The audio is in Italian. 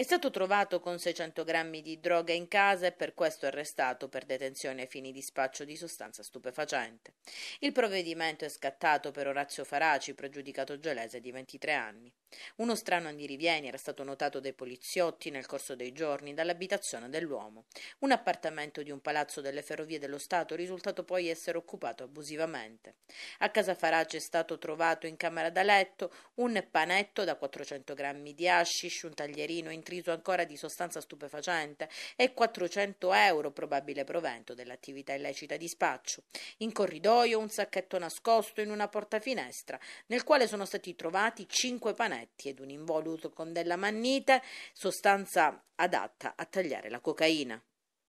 È stato trovato con 600 grammi di droga in casa e per questo arrestato per detenzione ai fini di spaccio di sostanza stupefacente. Il provvedimento è scattato per Orazio Faraci, pregiudicato gelese di 23 anni. Uno strano andirivieni era stato notato dai poliziotti nel corso dei giorni dall'abitazione dell'uomo. Un appartamento di un palazzo delle ferrovie dello Stato risultato poi essere occupato abusivamente. A casa Faraci è stato trovato in camera da letto un panetto da 400 grammi di hashish, un taglierino in intrito ancora di sostanza stupefacente e 400 euro probabile provento dell'attività illecita di spaccio. In corridoio un sacchetto nascosto in una portafinestra nel quale sono stati trovati 5 panetti ed un involuto con della mannite, sostanza adatta a tagliare la cocaina.